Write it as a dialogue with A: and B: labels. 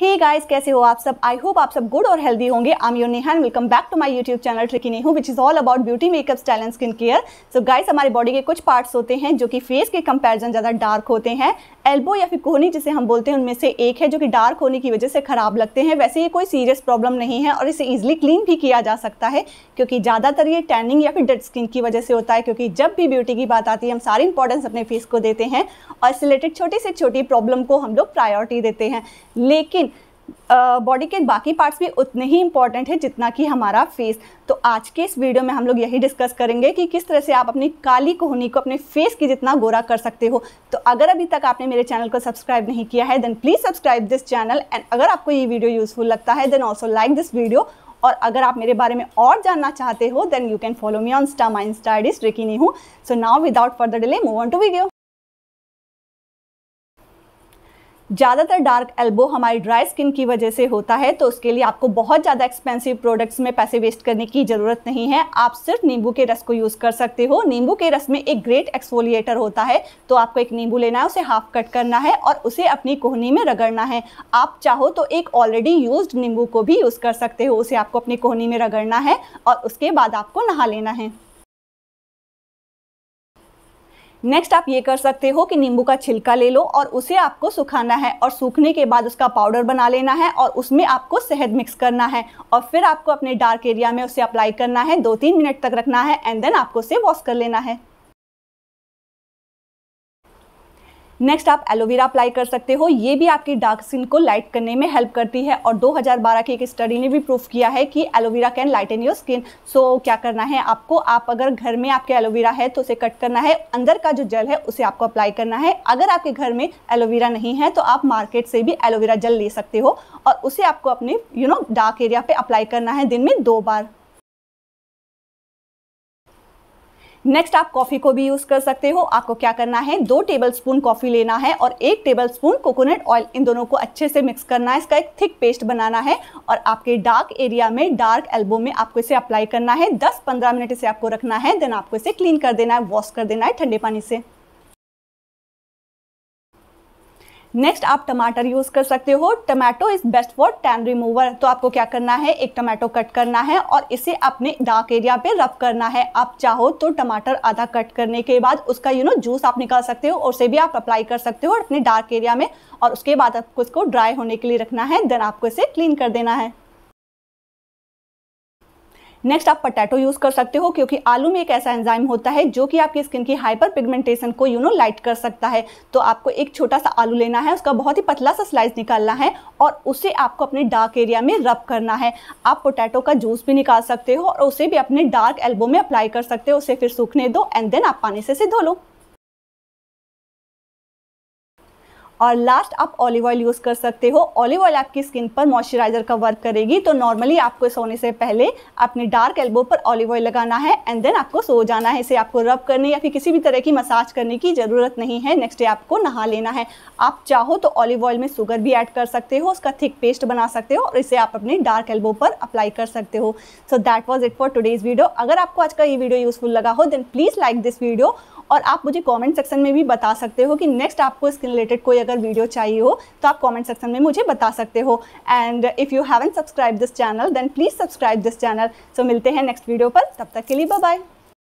A: hey guys कैसे हो आप सब आई होप आप सब गुड और हेल्दी होंगे I'm your Nehan welcome back to my YouTube channel tricky Nehu which is all about beauty makeup style and skin care so guys हमारे बॉडी के कुछ पार्ट्स होते हैं जो कि फेस के कंपैरिजन ज़्यादा डार्क होते हैं एल्बो या फिर कोहनी जिसे हम बोलते हैं उनमें से एक है जो कि डार्क होने की वजह से ख़राब लगते हैं वैसे ये कोई सीरियस प्रॉब्लम नहीं है और इसे ईजिली क्लीन भी किया जा सकता है क्योंकि ज़्यादातर ये टैनिंग या फिर डेड स्किन की वजह से होता है क्योंकि जब भी ब्यूटी की बात आती है हम सारी इंपॉर्टेंस अपने फेस को देते हैं और इससे रिलेटेड छोटी से छोटी प्रॉब्लम को हम लोग प्रायोरिटी देते हैं लेकिन बॉडी के बाकी पार्ट्स भी उतने ही इंपॉर्टेंट है जितना कि हमारा फेस तो आज के इस वीडियो में हम लोग यही डिस्कस करेंगे कि किस तरह से आप अपनी काली कोहनी को अपने फेस की जितना गोरा कर सकते हो तो अगर अभी तक आपने मेरे चैनल को सब्सक्राइब नहीं किया है then please subscribe this channel and अगर आपको ये वीडियो यूजफुल लगता है then also like this video और अगर आप मेरे बारे में और जानना चाहते हो then you can follow me on स्टा माइन स्टाइडिस रेकी नहीं हूँ so now without further delay move on to video ज़्यादातर डार्क एल्बो हमारी ड्राई स्किन की वजह से होता है तो उसके लिए आपको बहुत ज़्यादा एक्सपेंसिव प्रोडक्ट्स में पैसे वेस्ट करने की ज़रूरत नहीं है आप सिर्फ नींबू के रस को यूज़ कर सकते हो नींबू के रस में एक ग्रेट एक्सफोलिएटर होता है तो आपको एक नींबू लेना है उसे हाफ कट करना है और उसे अपनी कोहनी में रगड़ना है आप चाहो तो एक ऑलरेडी यूज नींबू को भी यूज़ कर सकते हो उसे आपको अपनी कोहनी में रगड़ना है और उसके बाद आपको नहा लेना है नेक्स्ट आप ये कर सकते हो कि नींबू का छिलका ले लो और उसे आपको सुखाना है और सूखने के बाद उसका पाउडर बना लेना है और उसमें आपको शहद मिक्स करना है और फिर आपको अपने डार्क एरिया में उसे अप्लाई करना है दो तीन मिनट तक रखना है एंड देन आपको उसे वॉश कर लेना है नेक्स्ट आप एलोवेरा अप्लाई कर सकते हो ये भी आपकी डार्क स्किन को लाइट करने में हेल्प करती है और 2012 की एक स्टडी ने भी प्रूफ किया है कि aloe vera can lighten your skin so क्या करना है आपको आप अगर घर में आपके एलोवेरा है तो उसे कट करना है अंदर का जो जल है उसे आपको अप्लाई करना है अगर आपके घर में एलोवेरा नहीं है तो आप मार्केट से भी एलोवेरा जल ले सकते हो और उसे आपको अपने यू नो डार्क एरिया पर अप्लाई करना है दिन में दो बार नेक्स्ट आप कॉफ़ी को भी यूज़ कर सकते हो आपको क्या करना है दो टेबल स्पून कॉफ़ी लेना है और एक टेबल स्पून कोकोनट ऑयल इन दोनों को अच्छे से मिक्स करना है इसका एक थिक पेस्ट बनाना है और आपके डार्क एरिया में डार्क एल्बो में आपको इसे अप्लाई करना है 10-15 मिनट इसे आपको रखना है देन आपको इसे क्लीन कर देना है वॉश कर देना है ठंडे पानी से नेक्स्ट आप टमाटर यूज़ कर सकते हो tomato is best for tan remover तो आपको क्या करना है एक टमाटो कट करना है और इसे अपने डार्क एरिया पे रब करना है आप चाहो तो टमाटर आधा कट करने के बाद उसका यू नो जूस आप निकाल सकते हो और उसे भी आप अप्लाई कर सकते हो अपने डार्क एरिया में और उसके बाद आपको इसको ड्राई होने के लिए रखना है देन आपको इसे क्लीन कर देना है नेक्स्ट आप पटेटो यूज़ कर सकते हो क्योंकि आलू में एक ऐसा एंजाइम होता है जो कि आपकी स्किन की हाइपर पिगमेंटेशन को यूनो लाइट कर सकता है तो आपको एक छोटा सा आलू लेना है उसका बहुत ही पतला सा स्लाइस निकालना है और उसे आपको अपने डार्क एरिया में रब करना है आप पोटैटो का जूस भी निकाल सकते हो और उसे भी अपने डार्क एल्बो में अप्लाई कर सकते हो उसे फिर सूखने दो एंड देन आप पानी से धो लो और लास्ट आप ऑलिव ऑयल यूज़ कर सकते हो ऑलिव ऑयल आपकी स्किन पर मॉइस्चराइजर का वर्क करेगी तो नॉर्मली आपको सोने से पहले अपने डार्क एल्बो पर ऑलिव ऑयल लगाना है एंड देन आपको सो जाना है इसे आपको रब करने या फिर किसी भी तरह की मसाज करने की ज़रूरत नहीं है नेक्स्ट डे आपको नहा लेना है आप चाहो तो ऑलिव ऑयल में शुगर भी ऐड कर सकते हो उसका थिक पेस्ट बना सकते हो और इसे आप अपने डार्क एल्बो पर अप्लाई कर सकते हो so that was it for today's video अगर आपको आज का ये वीडियो यूज़फुल लगा हो then please like this video और आप मुझे कॉमेंट सेक्शन में भी बता सकते हो कि नेक्स्ट आपको स्किन रिलेटेड कोई अगर वीडियो चाहिए हो तो आप कमेंट सेक्शन में मुझे बता सकते हो and if you haven't subscribe this channel then please subscribe this channel so मिलते हैं नेक्स्ट वीडियो पर तब तक के लिए बाय